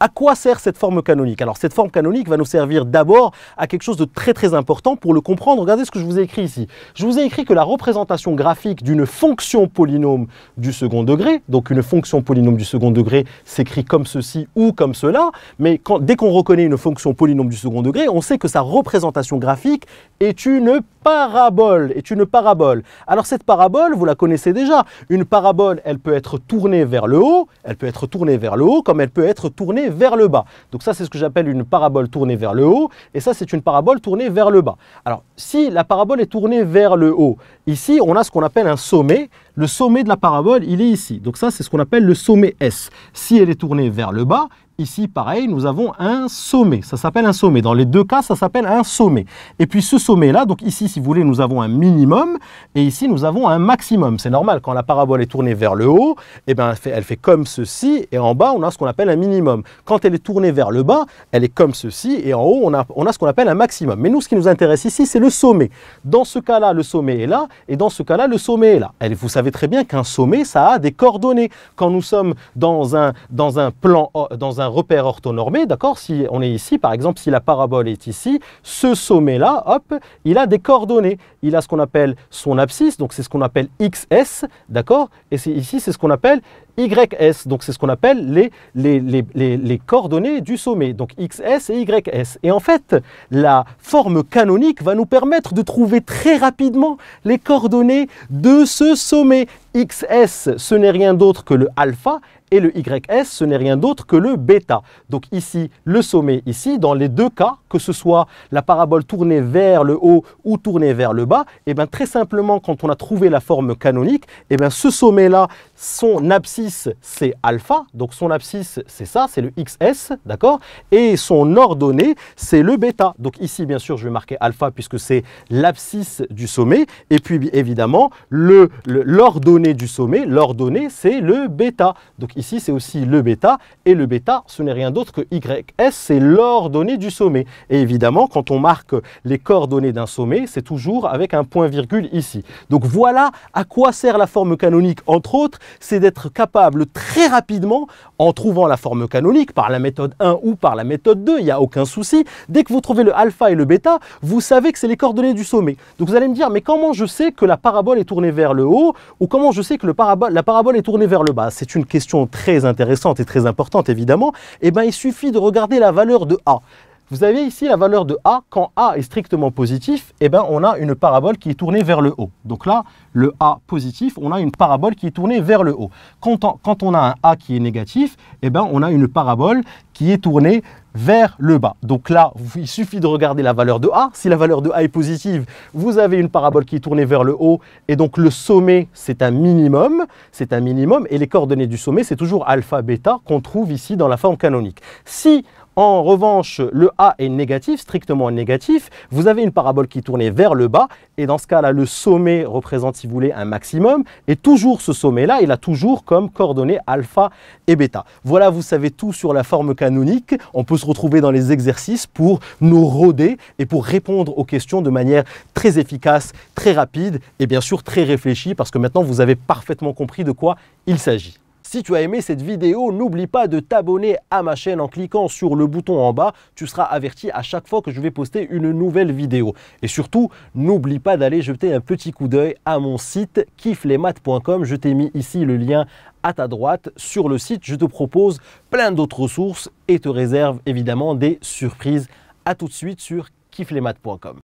À quoi sert cette forme canonique Alors cette forme canonique va nous servir d'abord à quelque chose de très très important pour le comprendre. Regardez ce que je vous ai écrit ici. Je vous ai écrit que la représentation graphique d'une fonction polynôme du second degré, donc une fonction polynôme du second degré s'écrit comme ceci ou comme cela, mais quand, dès qu'on reconnaît une fonction polynôme du second degré, on sait que sa représentation graphique est une parabole, est une parabole. Alors cette parabole, vous la connaissez déjà. Une parabole, elle peut être tournée vers le haut, elle peut être tournée vers le haut comme elle peut être tournée vers le bas. Donc ça, c'est ce que j'appelle une parabole tournée vers le haut, et ça, c'est une parabole tournée vers le bas. Alors, si la parabole est tournée vers le haut, ici, on a ce qu'on appelle un sommet. Le sommet de la parabole, il est ici. Donc ça, c'est ce qu'on appelle le sommet S. Si elle est tournée vers le bas, Ici, pareil, nous avons un sommet. Ça s'appelle un sommet. Dans les deux cas, ça s'appelle un sommet. Et puis ce sommet-là, donc ici, si vous voulez, nous avons un minimum et ici, nous avons un maximum. C'est normal, quand la parabole est tournée vers le haut, eh ben, elle, fait, comme ceci et en bas, on a ce qu'on appelle un minimum. Quand elle est tournée vers le bas, elle est comme ceci et en haut, on a, on a ce qu'on appelle un maximum. Mais nous, ce qui nous intéresse ici, c'est le sommet. Dans ce cas-là, le sommet est là et dans ce cas-là, le sommet est là. Et vous savez très bien qu'un sommet, ça a des coordonnées. Quand nous sommes dans un, dans un plan, euh, dans un repère orthonormé, d'accord Si on est ici, par exemple, si la parabole est ici, ce sommet-là, hop, il a des coordonnées. Il a ce qu'on appelle son abscisse, donc c'est ce qu'on appelle XS, d'accord Et ici, c'est ce qu'on appelle YS. Donc c'est ce qu'on appelle les, les, coordonnées du sommet, donc XS et YS. Et en fait, la forme canonique va nous permettre de trouver très rapidement les coordonnées de ce sommet. XS, ce n'est rien d'autre que le alpha, et le YS, ce n'est rien d'autre que le bêta. Donc ici, le sommet, ici, dans les deux cas, que ce soit la parabole tournée vers le haut ou tournée vers le bas, et eh bien très simplement, quand on a trouvé la forme canonique, et eh bien ce sommet-là, son abscisse, c'est alpha, donc son abscisse, c'est ça, c'est le XS, d'accord Et son ordonnée, c'est le bêta. Donc ici, bien sûr, je vais marquer alpha puisque c'est l'abscisse du sommet. Et puis, évidemment, l'ordonnée le, l'ordonnée du sommet, l'ordonnée, c'est le bêta. Donc ici, c'est aussi le bêta. Et le bêta, ce n'est rien d'autre que YS, c'est l'ordonnée du sommet. Et évidemment, quand on marque les coordonnées d'un sommet, c'est toujours avec un point-virgule ici. Donc voilà à quoi sert la forme canonique, entre autres, c'est d'être capable très rapidement, en trouvant la forme canonique par la méthode 1 ou par la méthode 2, il n'y a aucun souci. Dès que vous trouvez le alpha et le bêta, vous savez que c'est les coordonnées du sommet. Donc vous allez me dire, mais comment je sais que la parabole est tournée vers le haut ou comment je sais que la parabole est tournée vers le bas C'est une question très intéressante et très importante évidemment. Eh bien, il suffit de regarder la valeur de A. Vous avez ici la valeur de A. Quand A est strictement positif, eh ben on a une parabole qui est tournée vers le haut. Donc là, le A positif, on a une parabole qui est tournée vers le haut. Quand on, a un A qui est négatif, eh ben on a une parabole qui est tournée vers le bas. Donc là, il suffit de regarder la valeur de A. Si la valeur de A est positive, vous avez une parabole qui est tournée vers le haut. Et donc le sommet, c'est un minimum. C'est un minimum. Et les coordonnées du sommet, c'est toujours alpha, bêta qu'on trouve ici dans la forme canonique. Si en revanche, le A est négatif, strictement négatif. Vous avez une parabole qui tournait vers le bas. Et dans ce cas-là, le sommet représente, si vous voulez, un maximum. Et toujours ce sommet-là, il a toujours comme coordonnées alpha et bêta. Voilà, vous savez tout sur la forme canonique. On peut se retrouver dans les exercices pour nous rôder et pour répondre aux questions de manière très efficace, très rapide et bien sûr très réfléchie parce que maintenant vous avez parfaitement compris de quoi il s'agit. Si tu as aimé cette vidéo, n'oublie pas de t'abonner à ma chaîne en cliquant sur le bouton en bas. Tu seras averti à chaque fois que je vais poster une nouvelle vidéo. Et surtout, n'oublie pas d'aller jeter un petit coup d'œil à mon site kifflesmaths.com. Je t'ai mis ici le lien à ta droite sur le site. Je te propose plein d'autres ressources et te réserve évidemment des surprises. À tout de suite sur kifflesmaths.com.